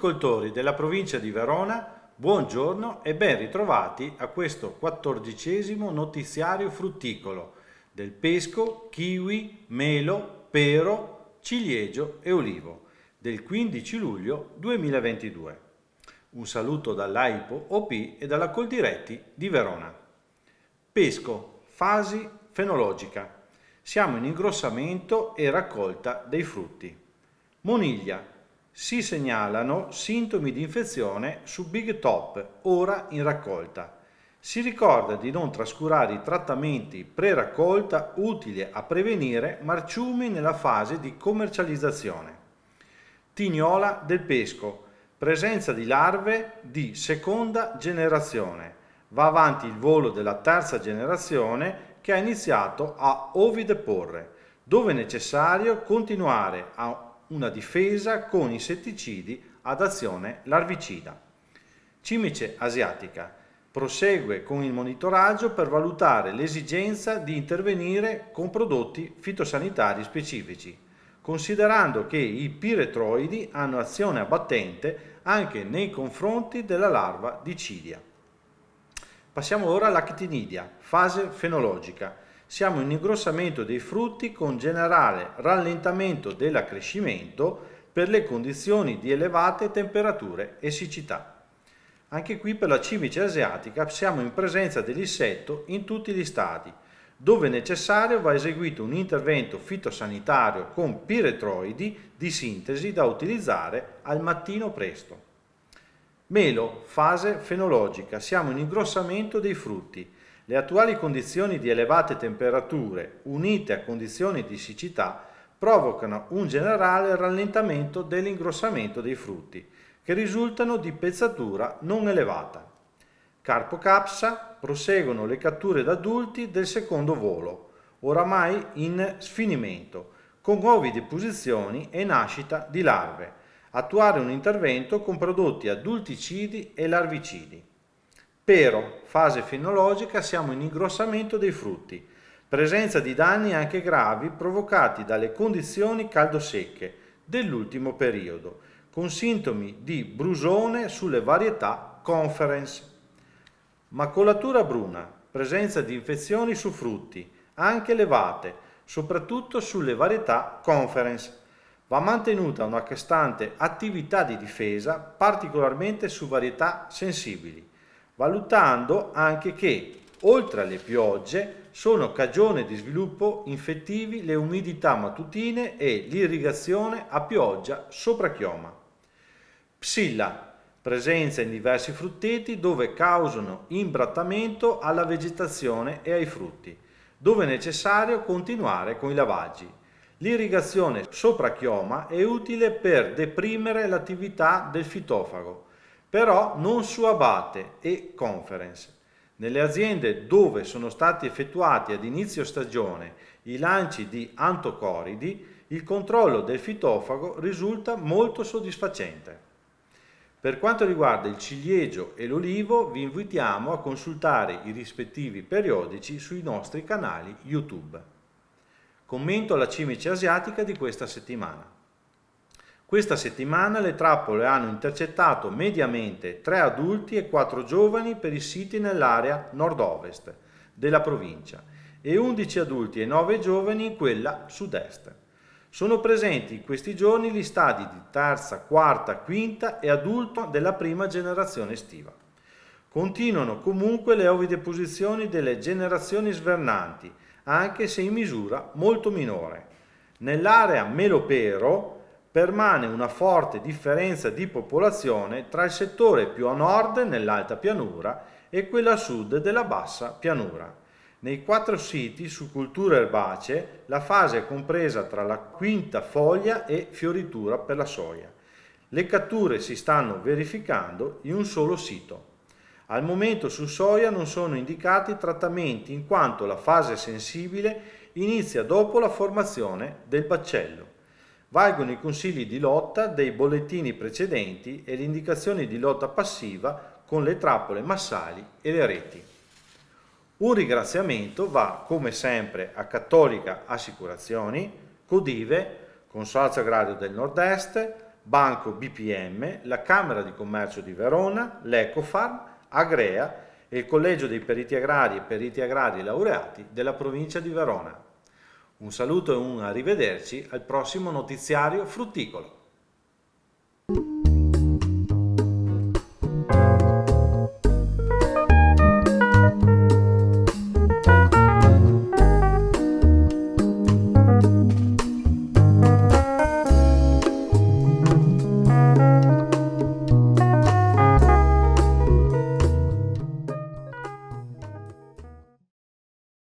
viticoltori della provincia di Verona, buongiorno e ben ritrovati a questo quattordicesimo notiziario frutticolo del pesco, kiwi, melo, pero, ciliegio e olivo del 15 luglio 2022. Un saluto dall'AIPO OP e dalla Coldiretti di Verona. Pesco, fasi fenologica. Siamo in ingrossamento e raccolta dei frutti. Moniglia, si segnalano sintomi di infezione su Big Top, ora in raccolta. Si ricorda di non trascurare i trattamenti pre-raccolta utili a prevenire marciumi nella fase di commercializzazione. Tignola del pesco, presenza di larve di seconda generazione. Va avanti il volo della terza generazione che ha iniziato a ovideporre, dove è necessario continuare a una difesa con insetticidi ad azione larvicida. Cimice asiatica prosegue con il monitoraggio per valutare l'esigenza di intervenire con prodotti fitosanitari specifici, considerando che i piretroidi hanno azione abbattente anche nei confronti della larva di cilia. Passiamo ora all'actinidia, fase fenologica siamo in ingrossamento dei frutti con generale rallentamento dell'accrescimento per le condizioni di elevate temperature e siccità. Anche qui per la cimice asiatica siamo in presenza dell'insetto in tutti gli stadi, dove necessario va eseguito un intervento fitosanitario con piretroidi di sintesi da utilizzare al mattino presto. Melo, fase fenologica, siamo in ingrossamento dei frutti, le attuali condizioni di elevate temperature, unite a condizioni di siccità, provocano un generale rallentamento dell'ingrossamento dei frutti, che risultano di pezzatura non elevata. Carpo capsa proseguono le catture d'adulti del secondo volo, oramai in sfinimento, con nuove deposizioni e nascita di larve. Attuare un intervento con prodotti adulticidi e larvicidi. Pero, fase fenologica, siamo in ingrossamento dei frutti, presenza di danni anche gravi provocati dalle condizioni caldo-secche dell'ultimo periodo, con sintomi di brusone sulle varietà conference. Macolatura bruna, presenza di infezioni su frutti, anche elevate, soprattutto sulle varietà conference. Va mantenuta una costante attività di difesa, particolarmente su varietà sensibili valutando anche che, oltre alle piogge, sono cagione di sviluppo infettivi le umidità matutine e l'irrigazione a pioggia sopra chioma. Psilla, presenza in diversi frutteti dove causano imbrattamento alla vegetazione e ai frutti, dove è necessario continuare con i lavaggi. L'irrigazione sopra chioma è utile per deprimere l'attività del fitofago, però non su abate e conference. Nelle aziende dove sono stati effettuati ad inizio stagione i lanci di antocoridi, il controllo del fitofago risulta molto soddisfacente. Per quanto riguarda il ciliegio e l'olivo, vi invitiamo a consultare i rispettivi periodici sui nostri canali YouTube. Commento la cimice asiatica di questa settimana. Questa settimana le trappole hanno intercettato mediamente 3 adulti e 4 giovani per i siti nell'area nord-ovest della provincia e 11 adulti e 9 giovani in quella sud-est. Sono presenti in questi giorni gli stadi di terza, quarta, quinta e adulto della prima generazione estiva. Continuano comunque le ovideposizioni delle generazioni svernanti, anche se in misura molto minore. Nell'area Melopero, permane una forte differenza di popolazione tra il settore più a nord nell'alta pianura e quello a sud della bassa pianura. Nei quattro siti su cultura erbacee la fase è compresa tra la quinta foglia e fioritura per la soia. Le catture si stanno verificando in un solo sito. Al momento su soia non sono indicati trattamenti in quanto la fase sensibile inizia dopo la formazione del baccello. Valgono i consigli di lotta dei bollettini precedenti e le indicazioni di lotta passiva con le trappole massali e le reti. Un ringraziamento va, come sempre, a Cattolica Assicurazioni, Codive, Consorzio Agrario del Nord-Est, Banco BPM, la Camera di Commercio di Verona, l'Ecofarm, Agrea e il Collegio dei Periti Agrari e Periti Agrari Laureati della provincia di Verona. Un saluto e un arrivederci al prossimo notiziario frutticolo.